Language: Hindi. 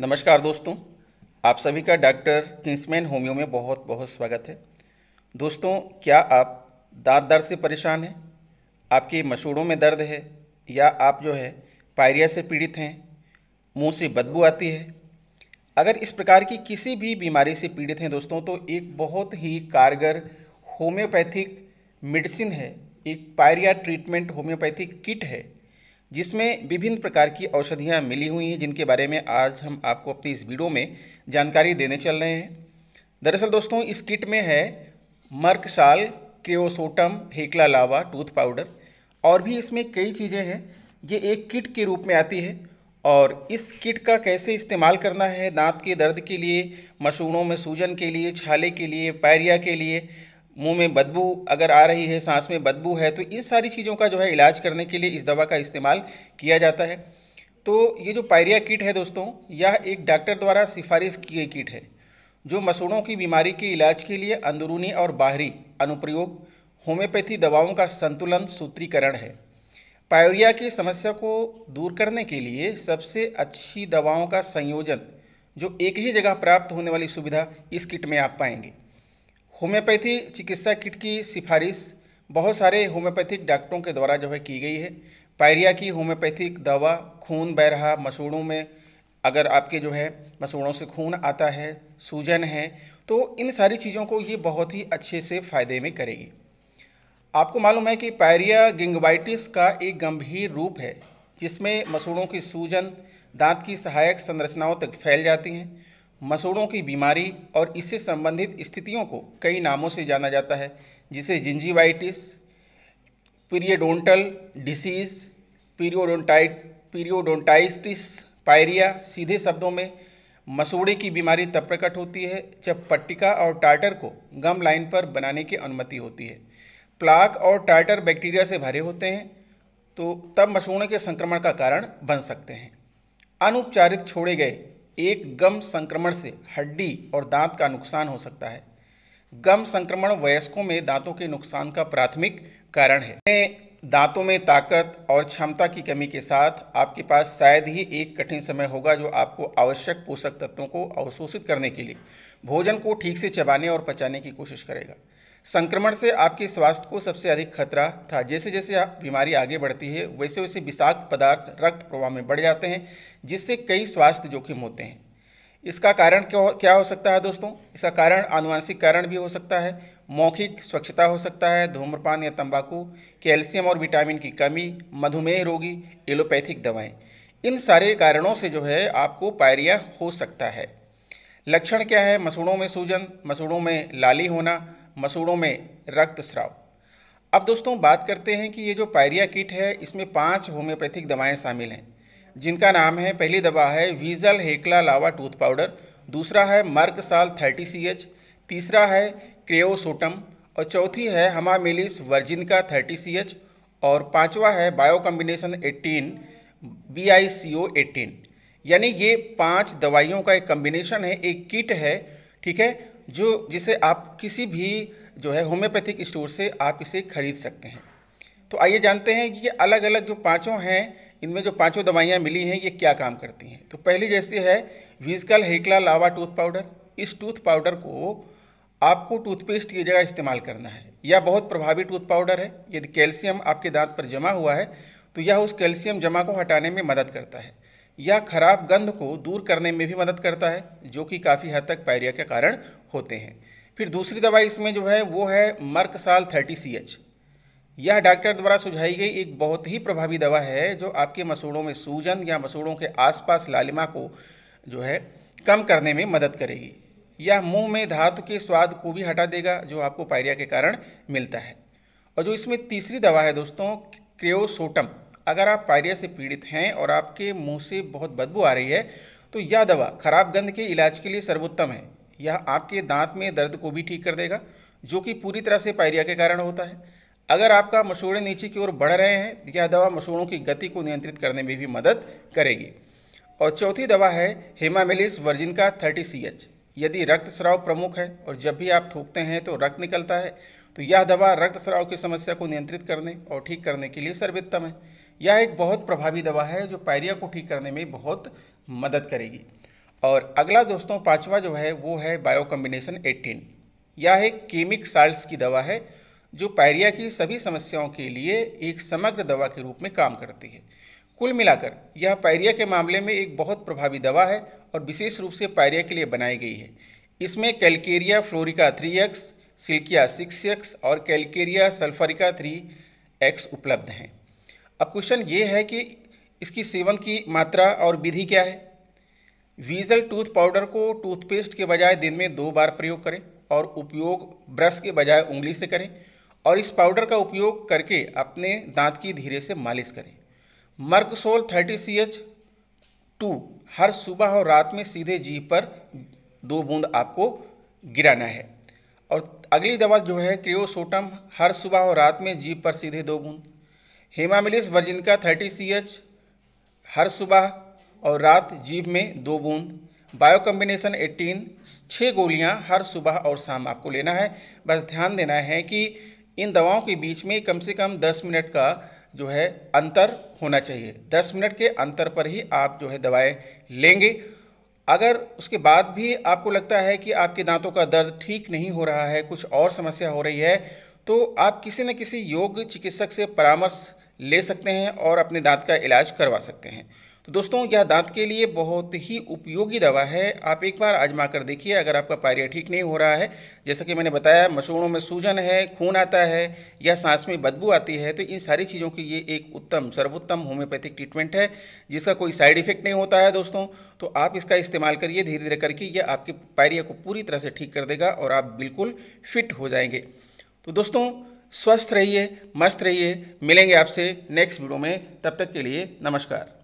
नमस्कार दोस्तों आप सभी का डॉक्टर किंग्समैन होम्यो में बहुत बहुत स्वागत है दोस्तों क्या आप दांत दर्द से परेशान हैं आपके मशूड़ों में दर्द है या आप जो है पायरिया से पीड़ित हैं मुंह से बदबू आती है अगर इस प्रकार की किसी भी बीमारी से पीड़ित हैं दोस्तों तो एक बहुत ही कारगर होम्योपैथिक मेडिसिन है एक पायरिया ट्रीटमेंट होम्योपैथिक किट है जिसमें विभिन्न प्रकार की औषधियाँ मिली हुई हैं जिनके बारे में आज हम आपको अपनी इस वीडियो में जानकारी देने चल रहे हैं दरअसल दोस्तों इस किट में है मर्कशाल क्रियोसोटम हेकला लावा टूथ पाउडर और भी इसमें कई चीज़ें हैं ये एक किट के रूप में आती है और इस किट का कैसे इस्तेमाल करना है दांत के दर्द के लिए मसूड़ों में सूजन के लिए छाले के लिए पैरिया के लिए मुंह में बदबू अगर आ रही है सांस में बदबू है तो इन सारी चीज़ों का जो है इलाज करने के लिए इस दवा का इस्तेमाल किया जाता है तो ये जो पायरिया किट है दोस्तों यह एक डॉक्टर द्वारा सिफारिश की गई किट है जो मसूड़ों की बीमारी के इलाज के लिए अंदरूनी और बाहरी अनुप्रयोग होम्योपैथी दवाओं का संतुलन सूत्रीकरण है पायोरिया की समस्या को दूर करने के लिए सबसे अच्छी दवाओं का संयोजन जो एक ही जगह प्राप्त होने वाली सुविधा इस किट में आप पाएंगे होम्योपैथी चिकित्सा किट की सिफारिश बहुत सारे होम्योपैथिक डॉक्टरों के द्वारा जो है की गई है पायरिया की होम्योपैथिक दवा खून बह रहा मसूड़ों में अगर आपके जो है मसूड़ों से खून आता है सूजन है तो इन सारी चीज़ों को ये बहुत ही अच्छे से फ़ायदे में करेगी आपको मालूम है कि पायरिया गिंगवाइटिस का एक गंभीर रूप है जिसमें मसूड़ों की सूजन दांत की सहायक संरचनाओं तक फैल जाती हैं मसूड़ों की बीमारी और इससे संबंधित स्थितियों को कई नामों से जाना जाता है जिसे gingivitis periodontal disease periodontite periodontitis pyorrhoea सीधे शब्दों में मसूड़े की बीमारी तब प्रकट होती है जब पट्टिका और टार्टर को गम लाइन पर बनाने की अनुमति होती है प्लाक और टार्टर बैक्टीरिया से भरे होते हैं तो तब मसूड़े के संक्रमण का कारण बन सकते हैं अनुपचारित छोड़े गए एक गम संक्रमण से हड्डी और दांत का नुकसान हो सकता है गम संक्रमण वयस्कों में दांतों के नुकसान का प्राथमिक कारण है दांतों में ताकत और क्षमता की कमी के साथ आपके पास शायद ही एक कठिन समय होगा जो आपको आवश्यक पोषक तत्वों को अवशोषित करने के लिए भोजन को ठीक से चबाने और पचाने की कोशिश करेगा संक्रमण से आपके स्वास्थ्य को सबसे अधिक खतरा था जैसे जैसे बीमारी आगे बढ़ती है वैसे वैसे विषाक्त पदार्थ रक्त प्रवाह में बढ़ जाते हैं जिससे कई स्वास्थ्य जोखिम होते हैं इसका कारण क्या हो सकता है दोस्तों इसका कारण आनुवंशिक कारण भी हो सकता है मौखिक स्वच्छता हो सकता है धूम्रपान या तंबाकू कैल्शियम और विटामिन की कमी मधुमेह रोगी एलोपैथिक दवाएं इन सारे कारणों से जो है आपको पायरिया हो सकता है लक्षण क्या है मसूड़ों में सूजन मसूड़ों में लाली होना मसूड़ों में रक्तस्राव अब दोस्तों बात करते हैं कि ये जो पायरिया किट है इसमें पांच होम्योपैथिक दवाएं शामिल हैं जिनका नाम है पहली दवा है वीजल हेकला लावा टूथ पाउडर दूसरा है merc sol thirty C H तीसरा है क्रेओसोटम और चौथी है हमामिलिस वर्जिनका थर्टी सी एच और पांचवा है bio combination eighteen B I C O eighteen यानी ये पांच दवाइयों का एक कम्बिनेशन है एक किट है ठीक है जो जिसे आप किसी भी जो है होम्योपैथिक स्टोर से आप इसे खरीद सकते हैं तो आइए जानते हैं कि ये अलग अलग जो पाँचों हैं इनमें जो पाँचों दवाइयाँ मिली हैं ये क्या काम करती हैं तो पहली जैसी है विजकल हेकला लावा टूथ पाउडर इस टूथ पाउडर को आपको टूथपेस्ट की जगह इस्तेमाल करना है यह बहुत प्रभावी टूथ पाउडर है यदि कैल्शियम आपके दांत पर जमा हुआ है तो यह उस कैल्शियम जमा को हटाने में मदद करता है या खराब गंध को दूर करने में भी मदद करता है जो कि काफ़ी हद तक पायरिया के कारण होते हैं फिर दूसरी दवा इसमें जो है वो है मर्कसाल थर्टी सी एच यह डॉक्टर द्वारा सुझाई गई एक बहुत ही प्रभावी दवा है जो आपके मसूड़ों में सूजन या मसूड़ों के आसपास लालिमा को जो है कम करने में मदद करेगी यह मुंह में धातु के स्वाद को भी हटा देगा जो आपको पायरिया के कारण मिलता है और जो इसमें तीसरी दवा है दोस्तों क्रियोसोटम अगर आप पायरिया से पीड़ित हैं और आपके मुंह से बहुत बदबू आ रही है तो यह दवा खराब गंध के इलाज के लिए सर्वोत्तम है यह आपके दांत में दर्द को भी ठीक कर देगा जो कि पूरी तरह से पायरिया के कारण होता है अगर आपका मसूड़े नीचे की ओर बढ़ रहे हैं यह दवा मसूड़ों की गति को नियंत्रित करने में भी मदद करेगी और चौथी दवा है हेमामेलिस वर्जिन का थर्टी सी एच यदि रक्त स्राव प्रमुख है और जब भी आप थूकते हैं तो रक्त निकलता है तो यह दवा रक्त स्राव की समस्या को नियंत्रित करने और ठीक करने के लिए सर्वोत्तम है यह एक बहुत प्रभावी दवा है जो पायरिया को ठीक करने में बहुत मदद करेगी और अगला दोस्तों पांचवा जो है वो है बायो कम्बिनेशन एटीन यह एक केमिक साल्ट की दवा है जो पायरिया की सभी समस्याओं के लिए एक समग्र दवा के रूप में काम करती है कुल मिलाकर यह पायरिया के मामले में एक बहुत प्रभावी दवा है और विशेष रूप से पायरिया के लिए बनाई गई है इसमें calcarea fluorica three X silicea six X और कैलकेरिया सल्फरिका थ्री एक्स उपलब्ध हैं अब क्वेश्चन ये है कि इसकी सेवन की मात्रा और विधि क्या है वीजल टूथ पाउडर को टूथपेस्ट के बजाय दिन में दो बार प्रयोग करें और उपयोग ब्रश के बजाय उंगली से करें और इस पाउडर का उपयोग करके अपने दांत की धीरे से मालिश करें Merc sol thirty C H two हर सुबह और रात में सीधे जीभ पर दो बूंद आपको गिराना है और अगली दवा जो है क्रियोसोटम हर सुबह और रात में जीभ पर सीधे दो बूंद हेमामिलिस वर्जिनका थर्टी सी एच हर सुबह और रात जीभ में दो बूंद बायो कम्बिनेशन एट्टीन छः गोलियां हर सुबह और शाम आपको लेना है बस ध्यान देना है कि इन दवाओं के बीच में कम से कम दस मिनट का जो है अंतर होना चाहिए दस मिनट के अंतर पर ही आप जो है दवाएं लेंगे अगर उसके बाद भी आपको लगता है कि आपके दांतों का दर्द ठीक नहीं हो रहा है कुछ और समस्या हो रही है तो आप किसी न किसी योग चिकित्सक से परामर्श ले सकते हैं और अपने दांत का इलाज करवा सकते हैं तो दोस्तों यह दांत के लिए बहुत ही उपयोगी दवा है आप एक बार आजमा कर देखिए अगर आपका पायरिया ठीक नहीं हो रहा है जैसा कि मैंने बताया मसूड़ों में सूजन है खून आता है या सांस में बदबू आती है तो इन सारी चीज़ों की ये एक उत्तम सर्वोत्तम होम्योपैथिक ट्रीटमेंट है जिसका कोई साइड इफेक्ट नहीं होता है दोस्तों तो आप इसका इस्तेमाल करिए धीरे धीरे करके यह आपकी पायरिया को पूरी तरह से ठीक कर देगा और आप बिल्कुल फिट हो जाएंगे तो दोस्तों स्वस्थ रहिए मस्त रहिए मिलेंगे आपसे नेक्स्ट वीडियो में तब तक के लिए नमस्कार